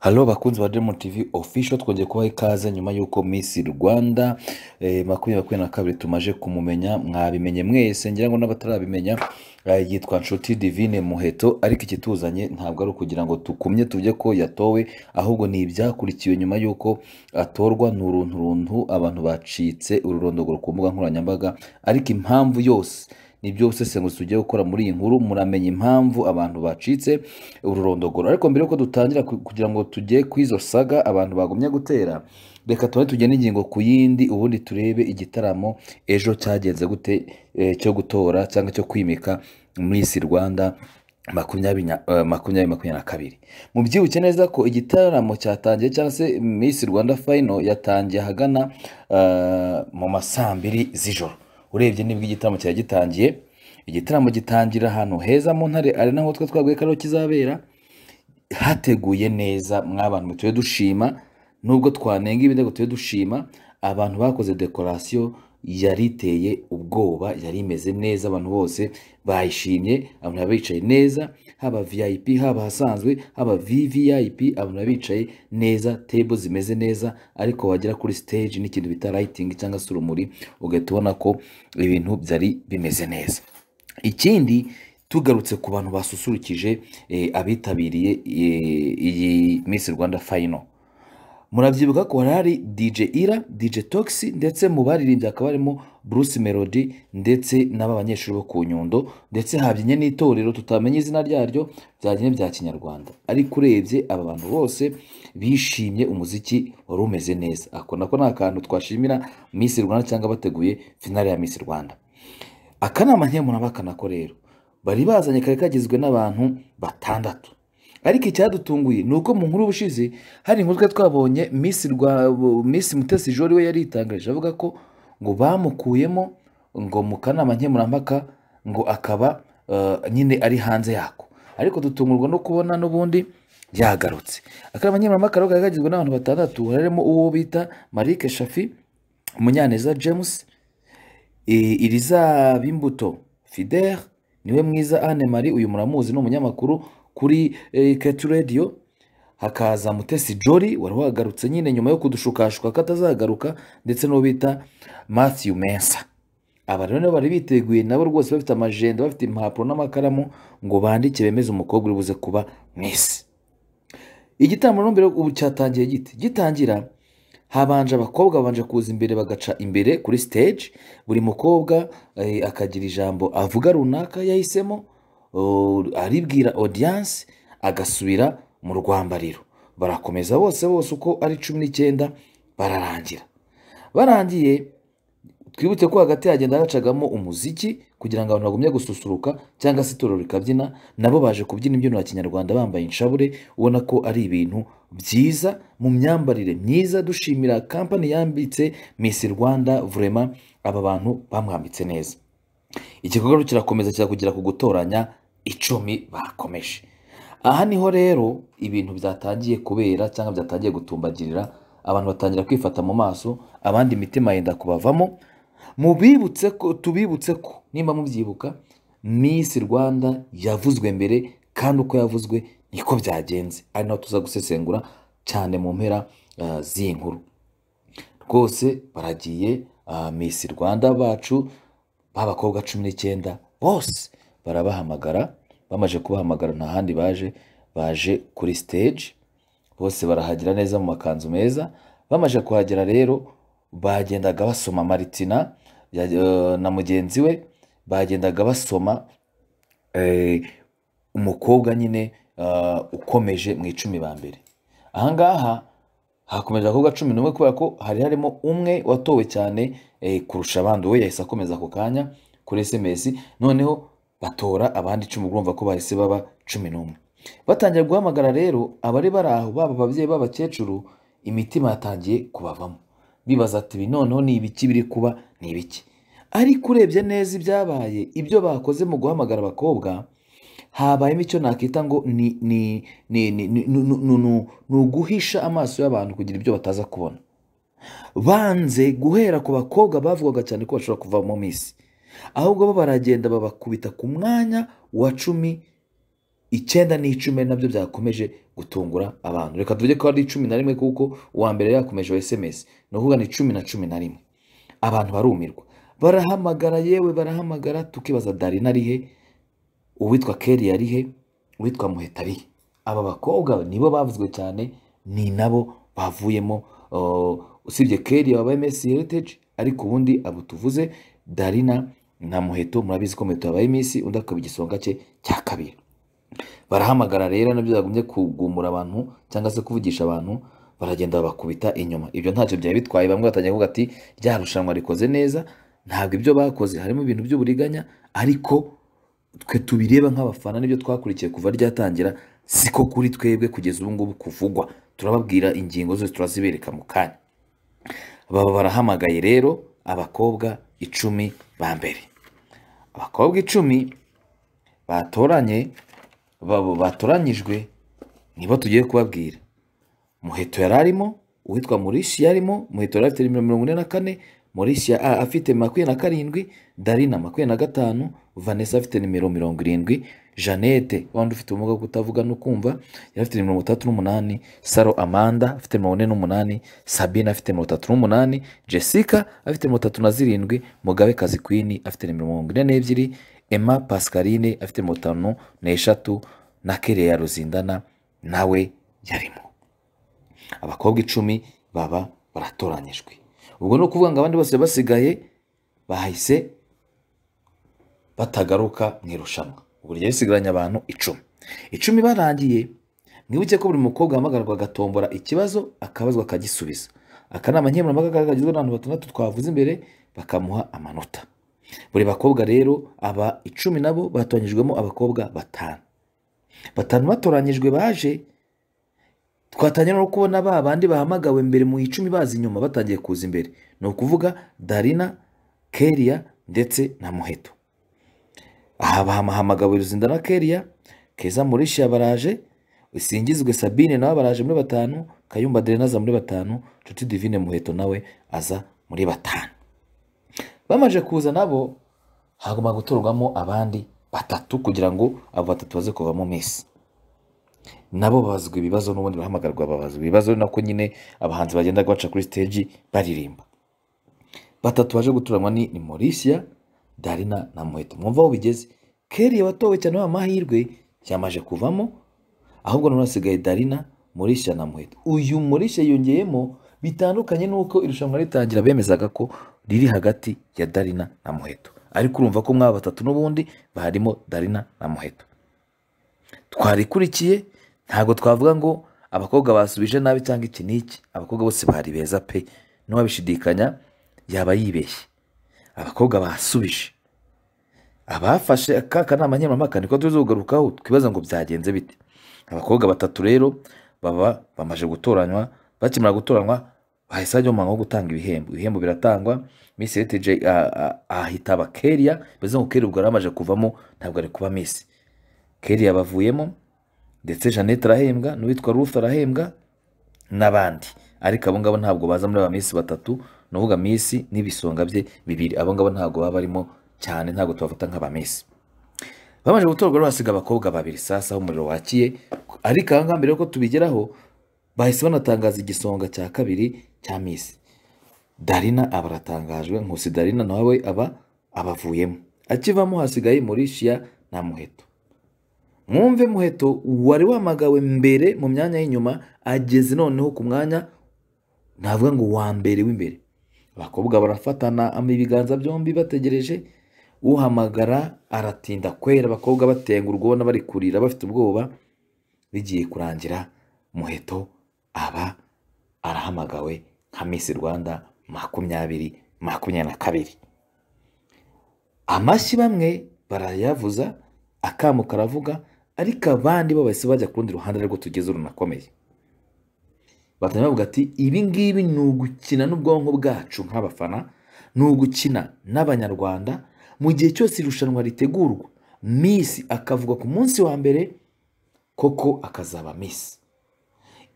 Halo bakunzi ba Diamond TV official twongeye kubaha ikaze nyuma y'uko Miss Rwanda eh, makumyabiri na kabiri tumaje kumumenya mwabimenye mwese ngira ngo n'abatarabimenya eh, yitwa Nshuti Divine Muheto ariko ikituzanye ntabwo ari ukugira ngo tukumye tujye ko yatowe ahubwo ni ibyakurikiwe nyuma y'uko atorwa ni runtu abantu bacitse ururondogoro ku mbuga nkoranyambaga ariko impamvu yose nibyo busesenguzi tugiye gukora muri iyi nkuru muramenya impamvu abantu bacitse ururondogoro ariko mbere yuko dutangira kugira ngo tujye ku izo saga abantu bagumye gutera reka tuba tujya n'ingingo ku yindi ubundi turebe igitaramo ejo cyagenze gute e, cyo gutora cyangwa cyo kwimika muri isi rwanda makumyabiri e, makumyabiri na kabiri mu mubyibuke neza ko igitaramo cyatangiye cyangwa se Miss rwanda fayino yatangiye ahagana e, mu ma mbiri z'ijoro urebye nibwo igitaramo cyari gitangiye igitaramo gitangira ahantu heza mu ntare ari naho twe twaguye ko kizabera hateguye neza mw'abantu tuye dushima nubwo twanenga ibitego tuye dushima abantu bakoze dekorasiyo yariteye ubwoba yari imeze neza abantu bose bayishimye abantu bicaye neza haba vip haba hasanzwe haba vvip abantu bicaye neza tebo zimeze neza ariko wagera kuri stage n'ikintu bita rayitingi cyangwa se urumuri ugahita ubona ko ibintu byari bimeze neza ikindi tugarutse ku bantu basusurukije eh, abitabiriye eh, iyi minsi rwanda fayino murabyibuka ko hari hari dj ira dj toxi ndetse mu baririmbyi hakaba harimo bruce melody ndetse n’aba banyeshuri bo ku nyundo ndetse habyinye n'itorero tutamenya izina ryaryo byagiye bya kinyarwanda ariko urebye aba bantu bose bishimye umuziki wari umeze neza ako nako ni akantu twashimira miss rwanda cyangwa bateguye finale ya miss rwanda akanama nkemurampaka ko rero bari bazanye kari kagizwe n'abantu batandatu ariko icyadutunguye ni uko mu nkuru ubushize hari inkuru twe twabonye Miss mutesi jori we yari yitangaje avuga ko ngo bamukuyemo ngo mu kanama nkemurampaka ngo akaba eh, nyine ari hanze yako ariko dutungurwa no kubona n'ubundi yagarutse akanama nkemurampaka rero kari kagizwe n'abantu batandatu harimo uwo bita marike shafi Munyaneza james eh, iriza b'imbuto fidele niwe mwiza anne marie uyu muramuzi ni umunyamakuru kuri keti eh, radiyo hakaza mutesi jori wari wagarutse nyine nyuma yo kudushukashuka ko atazagaruka ndetse n'uwo bita matthew mensa aba rero nabo bari biteguye nabo rwose bafite amajenda bafite impapuro n'amakaramu ngo bandike bemeze umukobwa uri buze kuba mwisi igitambo mbere ubu cyatangiye giti gitangira habanje abakobwa babanje kuza imbere bagaca imbere kuri stage buri mukobwa eh, akagira ijambo avuga runaka yahisemo aribwira odiyanse agasubira mu rwambariro barakomeza bose bose uko ari cumi n'icyenda bararangira barangiye twibutse ko hagati hagenda hacagamo umuziki kugira ngo abantu bagumye gususuruka cyangwa se itorero rikabyina nabo baje kubyina imbyino ya kinyarwanda bambaye inshabure ubona ko ari ibintu byiza mu myambarire myiza dushimira kampani yambitse misi rwanda vurema aba bantu bamwambitse neza igikorwa kirakomeza kirakugera ku gutoranya icumi bakomeje aha niho rero ibintu byatangiye kubera cyangwa byatangiye gutumbagirira abantu batangira kwifata mu maso abandi imitima yenda kubavamo mubibutse ko tubibutse ko nimba mubyibuka misi rwanda yavuzwe mbere kandi uko yavuzwe niko byagenze ari naho tuza gusesengura cyane mu mpera eh, z'iyi nkuru rwose baragiye eh, misi rwanda bacu b'abakobwa cumi n'icyenda bose barabahamagara bamaze kubahamagara nta handi baje baje kuri stage bose barahagera neza mu makanzu meza bamaze kuhagera rero bagendaga basoma maritina eh, na mugenzi we bagendaga basoma eh, umukobwa nyine eh, ukomeje mu icumi ba mbere ahangaha hakomeza kuvuga cumi n'umwe kubera ko hari harimo umwe watowe cyane kurusha abandi we yahise akomeza ako kanya kuri esemesi noneho batora abandi icumi urumva ko bahise baba cumi n'umwe batangiye guhamagara rero abari bari aho baba ababyeyi b'abakecuru imitima yatangiye kubavamo bibaza ati ibi noneho ni ibiki biri kuba ni ibiki ariko urebye neza ibyabaye ibyo bakoze mu guhamagara abakobwa habayemo icyo nakita ngo ni uguhisha amaso y'abantu kugira ibyo bataza kubona banze guhera ku bakobwa bavugaga cyane ko bashobora kuva mu minsi ahubwo bo baragenda babakubita ku mwanya wa cumi icyenda n'icumi nabyo byakomeje gutungura abantu reka tuvuge ko ari icumi na rimwe kuko uwa mbere yakomeje wa esemesi ni ukuvuga ni cumi na cumi na rimwe abantu barumirwa barahamagara yewe barahamagara tukibaza dari narihe uwitwa keri yarihe uwitwa muhetariye aba bakobwa nibo bavuzwe cyane ni nabo bavuyemo oh, usibye keri wabaye mesi heriteji ariko ubundi abo tuvuze darina nta muheto murabizi ko muheto habaye iminsi undi akaba igisonga cye cya kabiri barahamagara rero nabyo byagumye kugumura abantu cyangwa se kuvugisha abantu baragenda bakubita inyuma ibyo ntacyo byari bitwaye bamwe batangiye kuvuga ati rya rushanwa rikoze neza ntabwo ibyo bakoze harimo ibintu by'uburiganya ariko twe tubireba nk'abafana n'ibyo twakurikiye kuva ryatangira siko kuri twebwe kugeza ubu ngubu kuvugwa turababwira ingingo zose turazibereka mu kanya baba barahamagaye rero abakobwa icumi ba mbere abakobwa icumi batoranye batoranyijwe nibo tugiye kubabwira muheto yari arimo uwitwa murisi yarimo muheto yari afite mirongo ine na kane murisi afite makumyabiri na karindwi darina makumyabiri na gatanu vanessa afite nimero mirongo irindwi jeannette wa ufite ubumuga bwo kutavuga no kumva yari afite mirongo itandatu n'umunani saro amanda afite mirongo ine n'umunani sabine afite mirongo itatu n'umunani jessica afite mirongo itatu na zirindwi Mugabe Kazikwini afite mirongo ine n'ebyiri emma pascaline afite mirongo itanu n'eshatu na kereya ruzindana nawe yarimo abakobwa icumi baba baratoranyijwe ubwo ni ukuvuga ngo abandi bose basigaye bahise batagaruka mu irushanwa ubwo rijya risigaranye abantu icumi icumi barangiye mwibuke ko buri mukobwa ahamagarwa agatombora ikibazo akabazwa akagisubiza akanama nkemurampaka kagizwe n'abantu batandatu twavuze imbere bakamuha amanota buri bakobwa rero aba icumi nabo batoranyijwemo abakobwa batanu batanu batoranyijwe baje twatangira no kubona ba bandi bahamagawe mbere mu icumi bazi inyuma batangiye kuza imbere ni ukuvuga darina keriya ndetse na muheto aha bahamagaburiza izindana na keriya keza murishiya baraje isingizwe sabine nawe baraje muri batanu kayumba derena aza muri batanu nshuti divine muheto nawe aza muri batanu Bamaje kuza nabo hagomba guturwamo abandi batatu kugira ngo abo batatu baze kuva mu minsi nabo babazwa ibibazo n'ubundi bahamagarwa babazwa ibibazo ni nako nyine abahanzi bagenda baca kuri siteji baririmba batatu baje guturanywa ni morisiya darina na muheto mwumva aho bigeze keri watowe cyane wa yamaje kuvamo ahubwo none hasigaye darina murishya na muheto uyu murishya yongeyemo bitandukanye n'uko irushanwa ritangira bemezaga ko riri hagati ya darina na muheto ariko urumva ko mwaba batatu n'ubundi barimo darina na muheto twarikurikiye ntabwo twavuga ngo abakobwa basubije nabi cyangwa iki n'iki abakobwa bose bari beza pe n'uwabishidikanya yaba yibeshye abakobwa basubije abafashe aka kanama nkemurampaka niko tuzi kugarukaho twibaza ngo byagenze bite abakobwa batatu rero baba bamaze gutoranywa bakimara gutoranywa bahise bajya mu mwanya wo gutanga ibihembo ibihembo biratangwa misi etije ahita aba keriya bivuze ngo keriya ubwo yari amaze kuvamo ntabwo ari kuba Miss keriya bavuyemo ndetse jeannette arahembwa n'uwitwa ruth arahembwa n'abandi ariko abo ngabo ntabwo baza muri ba misi batatu nuvuga Messi n'ibisonga bye bibiri abo ngabo ntabwo baba barimo cyane ntabwo tubafata nk'aba Messi babanje gutorwa basiga abakobwa babiri sasa aho umuriro wakiye ariko aha ngaha mbere yuko tubigeraho bahise banatangaza igisonga cya kabiri cya Messi Darina aba aratangajwe Nkusi Darina nawe aba abavuyemo akivamo hasigaye Mauricia na Muheto mwumve muheto wari wamagawe mbere mu myanya y'inyuma ageze noneho ku mwanya navuga ngo wa mbere w'imbere abakobwa barafatana ibiganza byombi bategereje uhamagara aratinda kwera abakobwa batenga urwona bari kurira bafite ubwoba bigiye kurangira muheto aba arahamagawe nka misi rwanda makumyabiri makumyabiri na kabiri amashyi bamwe barayavuza akamu karavuga ariko abandi bo bahise bajya ku rundi ruhande ariko tugeze runakomeye bahita bavuga ati ibi ngibi ni ugukina n'ubwonko bwacu nk'abafana ni ugukina n'abanyarwanda mu gihe cyose irushanwa ritegurwa misi akavuga ku munsi wa mbere koko akazaba misi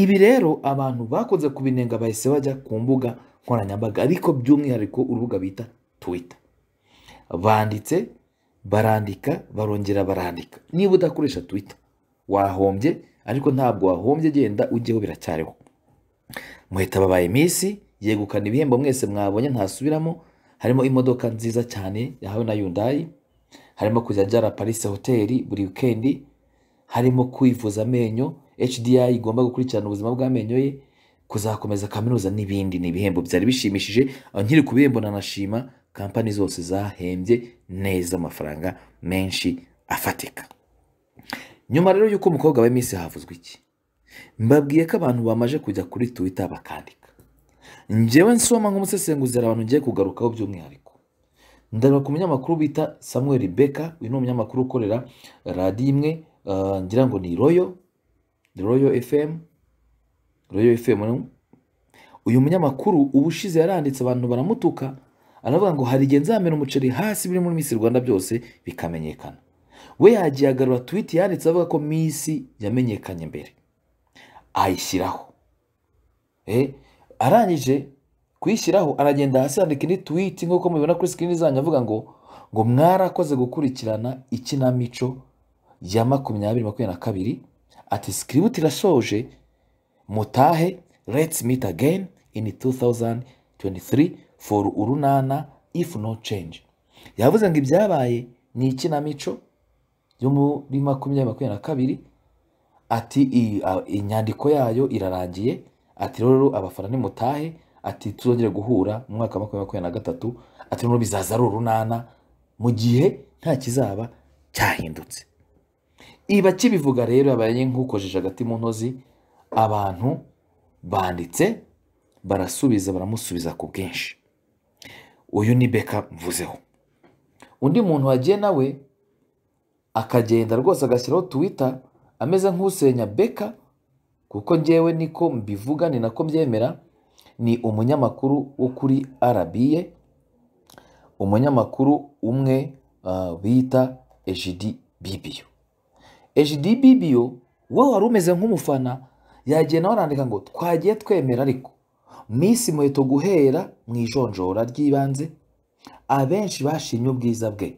ibi rero abantu bakoze kubinenga bahise bajya ku mbuga nkoranyambaga ariko by'umwihariko urubuga bita twita banditse barandika barongera barandika niba udakoresha twita wahombye ariko ntabwo wahombye genda ujyeho biracyariho muhita babaye iminsi yegukana ibihembo mwese mwabonye ntasubiramo harimo imodoka nziza cyane yahawe na yundayi harimo kujya njyana parise hoteli buri wikendi harimo kwivuza amenyo HDI igomba gukurikirana ubuzima bw'amenyo ye kuzakomeza kaminuza n'ibindi ni ibihembo byari bishimishije nkiri ku bihembo nanashima kampani zose zahembye neza amafaranga menshi afatika nyuma rero y'uko umukobwa wa minsi havuzwe iki mbabwiye ko abantu bamaze kujya kuri twita bakandika ngewe nsoma nk'umusesenguzira abantu ngiye kugarukaho by'umwihariko ndagaruka ku munyamakuru bita samuel beka uyu ni umunyamakuru ukorera radiyo imwe ah, ngira ngo ni royo royo efemu royo efemu uyu munyamakuru ubushize yaranditse abantu baramutuka aravuga ngo hari igihe nzamena umuceri hasi birimo muri minsi rwanda byose bikamenyekana we yagiye agarura twiti yanditse avuga ko minsi yamenyekanye mbere ayishyiraho eh? arangije kuyishyiraho aragenda hasi yandika indi tuwiti nk'uko mubibona kuri sikirini zanyu avuga ngo ngo mwarakoze gukurikirana ikinamico ya makumyabiri makumyabiri na kabiri ati sikiributi irashoje mutahe let's meet again in 2023 for urunana if no change yavuze ngo ibyabaye ni ikinamico yo muri makumyabiri makumyabiri na kabiri ati inyandiko yayo irarangiye ati rero abafana nimutahe ati tuzongere guhura mu mwaka wa makumyabiri na gatatu ati noneho bizaza ari urunana mu gihe nta kizaba cyahindutse iba kibivuga rero yabaye nk'ukojeje agati mu ntozi abantu banditse barasubiza baramusubiza ku bwinshi uyu ni beka mvuzeho undi muntu wagiye nawe akagenda rwose agashyiraho tuwita ameze nk'usenya beka kuko njyewe niko mbivuga ni nako mbyemera ni umunyamakuru wo kuri arabiye umunyamakuru umwe uh, bita ejidi bibiyo ejidi bibiyo wowe wari umeze nk'umufana yagenda warandika ngo twagiye twemera ariko Miss muheto guhera mu ijonjora ry'ibanze abenshi bashimye ubwiza bwe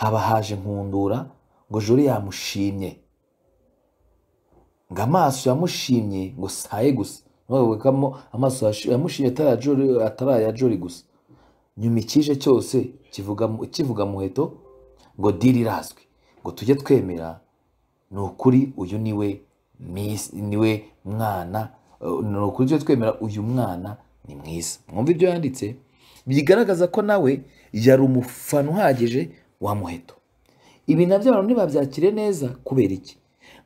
haba haje nkundura ngo juri yamushimye ngo amaso yamushimye ngo saye gusa ntiwabikamo amaso yamushimye atari aya jori gusa nyuma ikije cyose kivuga muheto ngo diri irazwi ngo tujye twemera ni ukuri uyu niwe niwe mwana ni ukuri tujye twemera uyu mwana ni mwiza mwumva ibyo yanditse bigaragaza ko nawe yari umufana uhagije wa muheto ibi nabyo abantu ntibabyakire neza kubera iki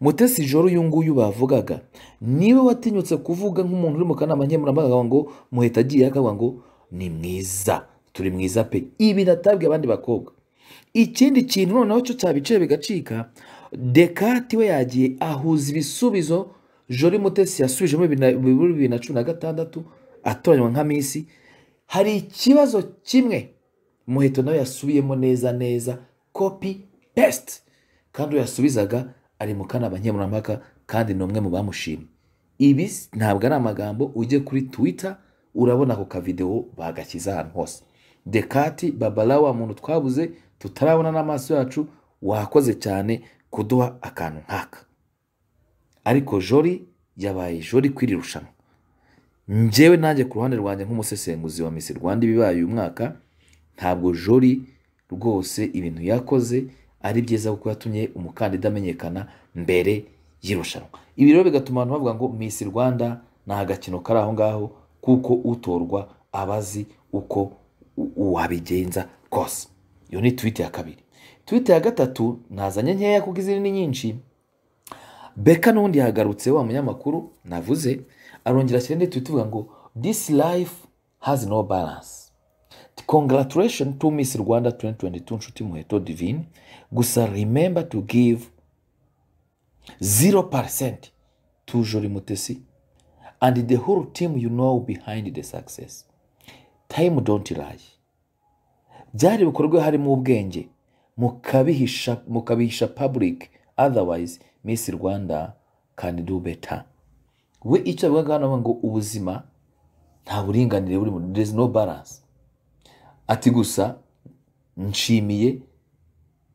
mutesi joro uyu nguyu bavugaga niba watinyutse kuvuga nk'umuntu uri mu kanama nkemurampaka ngo muheta agiye akavuga ngo ni mwiza turi mwiza pe ibi natabwe abandi bakobwa ikindi kintu noneho cyo cyabicaye bigacika dekati we yagiye ahuza ibisubizo jori mutesi yasubije muri bibiri na cumi na gatandatu atoranywa nka minsi hari ikibazo kimwe muheto nawe yasubiyemo neza neza kopi pesite kandi uyasubizaga ari mukanama nkemurampaka kandi ni umwe mu bamushimye ibi ntabwo ari amagambo ujye kuri twita urabona ako kavidewo bagakiza ahantu hose dekati babara wa muntu twabuze tutarabona n'amaso yacu wakoze cyane kuduha akantu nk'aka ariko jori yabaye jori kwirirushanwa njyewe nanjye ku ruhande rwanjye nk'umusesenguzi wa misi rwanda ibibaye uyu mwaka ntabwo jori rwose ibintu yakoze ari byiza kuko yatumye umukandida amenyekana mbere y'irushanwa ibi rero bigatuma abantu bavuga ngo miss rwanda ni agakino kari aho ngaho kuko utorwa aba azi uko wabigenza kose iyo ni twite ya kabiri twite ya gatatu nazanye nkeya kuko izindi ni nyinshi beka n'ubundi yahagarutse wa munyamakuru navuze arongera ashyira indi twite ivuga ngo disi life hazi no baranse congratulation to miss rwanda 2022 nshuti muheto divine gusa remember to give 0% to jori mutesi and the whole team you know behind the success time don't lie byari bikorwe harimo ubwenge mukabihisha mukabihisha public otherwise miss rwanda can do better we icyo bivuga ngo ubuzima nta buringanire burimo there is no balance ati gusa nshimiye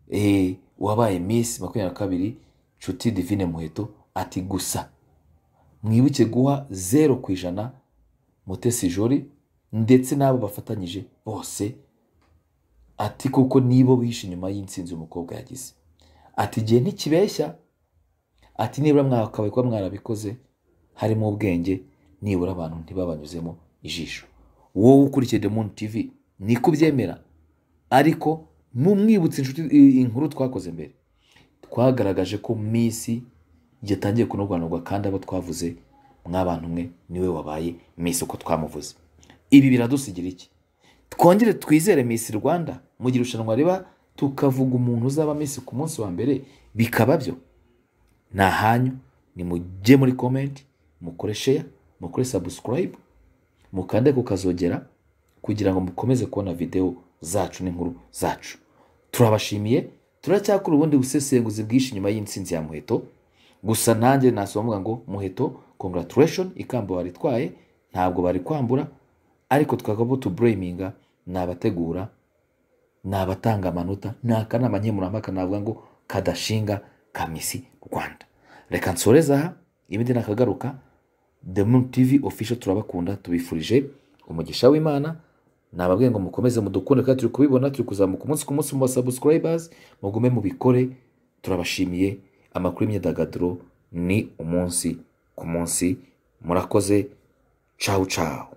eh, wabaye minsi makumyabiri na kabiri nshuti divine muheto ati gusa mwibuke guha zeru ku ijana mutesi jori ndetse n'abo bafatanyije bose ati kuko nibo bihishe inyuma y'insinzi umukobwa yagize ati igihe ntikibeshya ati nibura mwakabaye kuba mwarabikoze harimo ubwenge nibura abantu ntibabanyuzemo ijisho wowe ukurikiye demoni tivi ni kubyemera ariko mumwibutse inshuti inkuru twakoze mbere twagaragaje ko minsi yatangiye kunoganurwa kandi abo twavuze mw'abantu umwe niwe wabaye minsi uko twamuvuze ibi biradusigira iki twongere twizere minsi rwanda mu gihe irushanwa riba tukavuga umuntu uzaba minsi ku munsi wa mbere bikaba byo ni ahanyu ni mujye muri komenti mukore sheya mukore sabusikarayibu mukande kukazogera kugira ngo mukomeze kubona videwo zacu n'inkuru zacu turabashimiye turacyakora ubundi busesenguzi bwinshi nyuma y'insinzi ya muheto gusa nanjye nasobanuka ngo muheto congratulation ikamba waritwaye ntabwo bari kwambura ariko twakaba tubureyiminga ni abategura ni abatanga amanota ni akanama nkemurampaka navuga ngo kadashinga ka misi rwanda reka nsoreze aha ibindi nakagaruka the moon tv official turabakunda tubifurije umugisha w'imana nababwiye ngo mukomeze mudukunde kandi turi kubibona turi kuzamuka umunsi ku munsi mu basabusikorayibazi mugume mubikore turabashimiye amakuru y'imyidagaduro ni umunsi ku munsi murakoze cawu cawu